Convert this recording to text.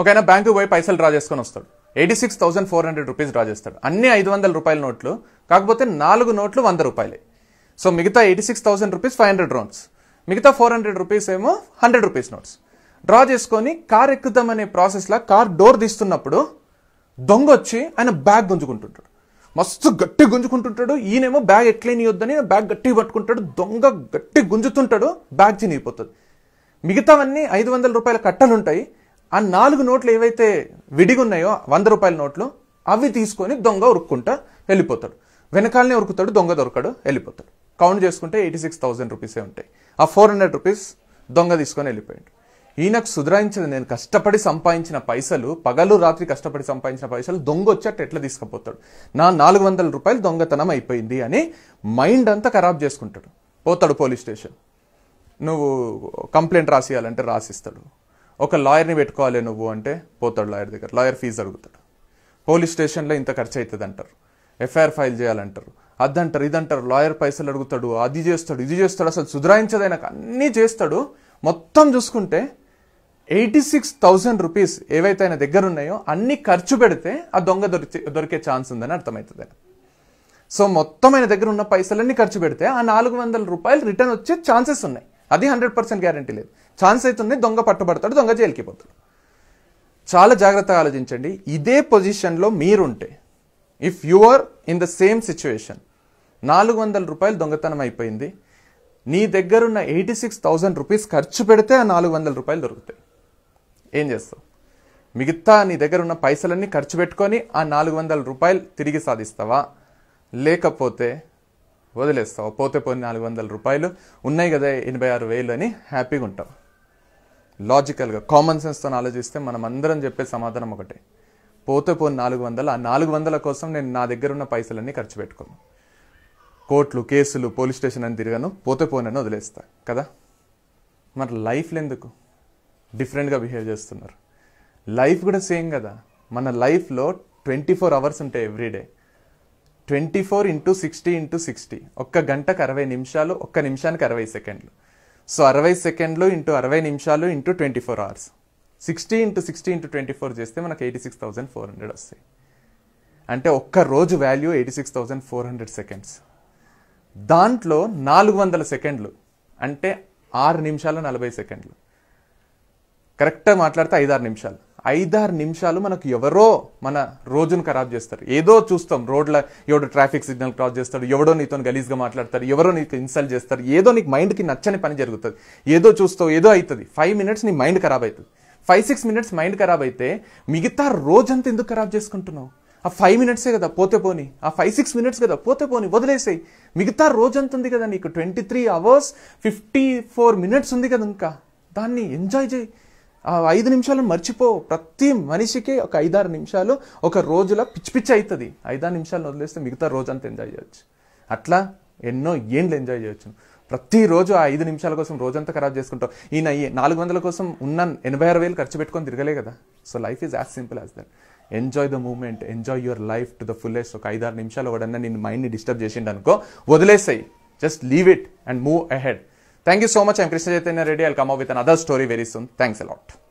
ఒక ఆయన బ్యాంకు పోయి పైసలు డ్రా చేసుకొని వస్తాడు eighty six thousand four hundred rupees draw చేస్తాడు అన్ని ఐదు వందల రూపాయల నోట్లు కాకపోతే నాలుగు నోట్లు వంద రూపాయలే సో మిగతా eighty six thousand rupees five hundred రోన్స్ మిగతా ఫోర్ హండ్రెడ్ రూపీస్ ఏమో హండ్రెడ్ రూపీస్ నోట్స్ డ్రా చేసుకొని కార్ ఎక్కుదామనే ప్రాసెస్లో కార్ డోర్ తీస్తున్నప్పుడు దొంగ వచ్చి ఆయన బ్యాగ్ గుంజుకుంటుంటాడు మస్తు గట్టి గుంజుకుంటుంటాడు ఈయనేమో బ్యాగ్ ఎట్లేనియొద్దని బ్యాగ్ గట్టిగా పట్టుకుంటాడు దొంగ గట్టి గుంజుతుంటాడు బ్యాగ్ తినిగిపోతుంది మిగతావన్నీ ఐదు వందల రూపాయల కట్టలుంటాయి ఆ నాలుగు నోట్లు ఏవైతే విడిగున్నాయో వంద రూపాయల నోట్లు అవి తీసుకొని దొంగ ఉరుక్కుంటా వెళ్ళిపోతాడు వెనకాలనే ఉరుకుతాడు దొంగ దొరకడు వెళ్ళిపోతాడు కౌంట్ చేసుకుంటే ఎయిటీ సిక్స్ థౌసండ్ రూపీసే ఉంటాయి ఆ ఫోర్ హండ్రెడ్ రూపీస్ దొంగ తీసుకొని వెళ్ళిపోయాడు ఈయనకు సుధరాయించిన నేను కష్టపడి సంపాదించిన పైసలు పగలు రాత్రి కష్టపడి సంపాదించిన పైసలు దొంగ వచ్చేట ఎట్లా తీసుకుపోతాడు నా నాలుగు వందల రూపాయలు దొంగతనం అయిపోయింది అని మైండ్ అంతా ఖరాబ్ చేసుకుంటాడు పోతాడు పోలీస్ స్టేషన్ నువ్వు కంప్లైంట్ రాసియాలంటే రాసిస్తాడు ఒక లాయర్ని పెట్టుకోవాలి నువ్వు అంటే పోతాడు లాయర్ దగ్గర లాయర్ ఫీజు అడుగుతాడు పోలీస్ స్టేషన్లో ఇంత ఖర్చు అవుతుంది అంటారు ఎఫ్ఐఆర్ ఫైల్ చేయాలంటారు అదంటారు ఇదంటారు లాయర్ పైసలు అడుగుతాడు అది చేస్తాడు ఇది చేస్తాడు అసలు సుధరాయించదైనాక అన్నీ చేస్తాడు మొత్తం చూసుకుంటే ఎయిటీ సిక్స్ థౌజండ్ రూపీస్ ఏవైతే ఆయన దగ్గర ఉన్నాయో అన్ని ఖర్చు పెడితే ఆ దొంగ దొరికే దొరికే ఛాన్స్ ఉందని అర్థమవుతుంది సో మొత్తం ఆయన దగ్గర ఉన్న పైసలన్నీ ఖర్చు పెడితే ఆ నాలుగు వందల రూపాయలు రిటర్న్ వచ్చే ఛాన్సెస్ ఉన్నాయి అది హండ్రెడ్ పర్సెంట్ గ్యారంటీ లేదు ఛాన్స్ అవుతుంది దొంగ పట్టుబడతాడు దొంగ జైలుకి పోతాడు చాలా జాగ్రత్తగా ఆలోచించండి ఇదే పొజిషన్లో మీరుంటే if you are in the same situation నాలుగు వందల రూపాయలు దొంగతనం అయిపోయింది నీ దగ్గరున్న ఎయిటీ సిక్స్ థౌజండ్ రూపీస్ ఖర్చు పెడితే ఆ నాలుగు వందల రూపాయలు దొరుకుతాయి ఏం చేస్తావు మిగతా నీ దగ్గర ఉన్న పైసలన్నీ ఖర్చు పెట్టుకొని ఆ నాలుగు వందల రూపాయలు తిరిగి సాధిస్తావా లేకపోతే వదిలేస్తావు పోతే పోయి నాలుగు వందల రూపాయలు ఉన్నాయి కదా ఎనభై ఆరు వేలు అని హ్యాపీగా ఉంటావు లాజికల్గా కామన్ సెన్స్తో ఆలోచిస్తే మనం అందరం చెప్పే సమాధానం ఒకటే పోతే పోయి నాలుగు వందలు ఆ నాలుగు వందల కోసం నేను నా దగ్గర ఉన్న పైసలన్నీ ఖర్చు పెట్టుకోను కోర్టులు కేసులు పోలీస్ స్టేషన్ అని తిరగను పోతే పోనని వదిలేస్తా కదా మరి లైఫ్లు ఎందుకు డిఫరెంట్గా బిహేవ్ చేస్తున్నారు లైఫ్ కూడా సేమ్ కదా మన లైఫ్లో ట్వంటీ ఫోర్ అవర్స్ ఉంటాయి everyday twenty four into sixty into sixty ఒక్క గంటకు అరవై నిమిషాలు ఒక్క నిమిషానికి అరవై సెకండ్లు సో అరవై సెకండ్లు ఇంటూ అరవై నిమిషాలు into twenty four hours sixty into sixty into twenty four చేస్తే మనకు eighty six thousand four hundred వస్తాయి అంటే ఒక్క రోజు value eighty six thousand four hundred seconds దాంట్లో నాలుగు వందల సెకండ్లు అంటే ఆరు నిమిషాలు నలభై సెకండ్లు కరెక్ట్గా మాట్లాడితే ఐదారు నిమిషాలు ఐదారు నిమిషాలు మనకు ఎవరో మన రోజును ఖరాబ్ చేస్తారు ఏదో చూస్తాం రోడ్ల ఎవడో ట్రాఫిక్ సిగ్నల్ క్రాస్ చేస్తాడు ఎవడో నీతో గలీజ్గా మాట్లాడతారు ఎవరో నీకు ఇన్సల్ట్ చేస్తారు ఏదో నీకు మైండ్కి నచ్చని పని జరుగుతుంది ఏదో చూస్తావు ఏదో అవుతుంది ఫైవ్ మినిట్స్ నీ మైండ్ ఖరాబ్ అవుతుంది ఫైవ్ సిక్స్ మినిట్స్ మైండ్ ఖరాబ్ అయితే మిగతా రోజంతా ఎందుకు ఖరాబ్ చేసుకుంటున్నావు ఆ ఫైవ్ మినిట్సే కదా పోతే పోని ఆ ఫైవ్ సిక్స్ మినిట్స్ కదా పోతే పోని వదిలేసాయి మిగతా రోజంత ఉంది కదా నీకు twenty three hours fifty four minutes ఉంది కదా ఇంకా దాన్ని ఎంజాయ్ చేయి ఆ ఐదు నిమిషాలను మర్చిపో ప్రతి మనిషికి ఒక ఐదారు నిమిషాలు ఒక రోజులో పిచ్చి పిచ్చి అవుతుంది ఐదారు నిమిషాలు వదిలేస్తే మిగతా రోజంతా ఎంజాయ్ చేయొచ్చు అట్లా ఎన్నో ఏండ్లు ఎంజాయ్ చేయొచ్చు ప్రతిరోజు ఆ ఐదు నిమిషాల కోసం రోజంతా ఖరాబ్ చేసుకుంటాం ఈయన నాలుగు వందల కోసం ఉన్న ఎనభై ఆరు వేలు ఖర్చు పెట్టుకొని తిరగలే కదా so life is as simple as that enjoy the moment enjoy your life to the fullest ఒక ఐదారు నిమిషాలు ఒకడన్నా నేను మైండ్ని డిస్టర్బ్ చేసిండనుకో వదిలేసాయి just leave it and move ahead Thank you so much. I'm Krishna Jayanti. Reddy. I'll come up with another story very soon. Thanks a lot.